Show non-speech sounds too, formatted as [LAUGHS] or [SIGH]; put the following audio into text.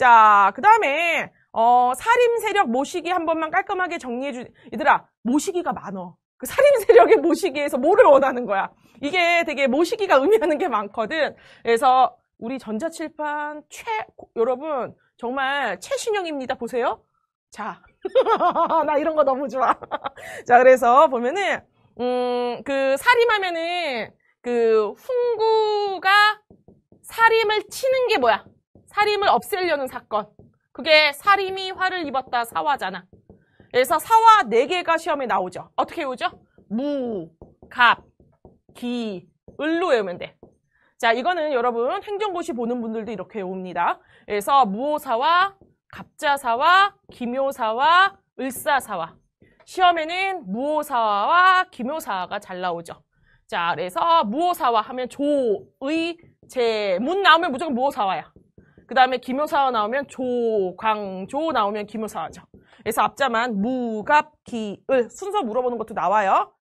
자, 그 다음에 어, 사림 세력 모시기 한 번만 깔끔하게 정리해 주. 얘들아, 모시기가 많어. 그 사림 [LAUGHS] 세력의 모시기에서 뭐를 원하는 거야? 이게 되게 모시기가 의미하는 게 많거든. 그래서 우리 전자칠판 최 여러분 정말 최신형입니다. 보세요. 자, [LAUGHS] 나 이런 거 너무 좋아. [LAUGHS] 자, 그래서 보면은 음그 사림하면은그 훈구가 사림을 치는 게 뭐야? 살림을 없애려는 사건. 그게 살림이 화를 입었다 사화잖아. 그래서 사화 4개가 시험에 나오죠. 어떻게 외우죠? 무, 갑, 기, 을로 외우면 돼. 자, 이거는 여러분 행정고시 보는 분들도 이렇게 외웁니다. 그래서 무오사와, 갑자사와, 기묘사와, 을사사와. 시험에는 무오사와, 기묘사가 잘 나오죠. 자, 그래서 무오사와 하면 조의 제 문 나오면 무조건 무오사와야. 그 다음에 기묘사어 나오면 조, 광, 조 나오면 기묘사어죠. 그래서 앞자만 무갑, 기, 을 순서 물어보는 것도 나와요.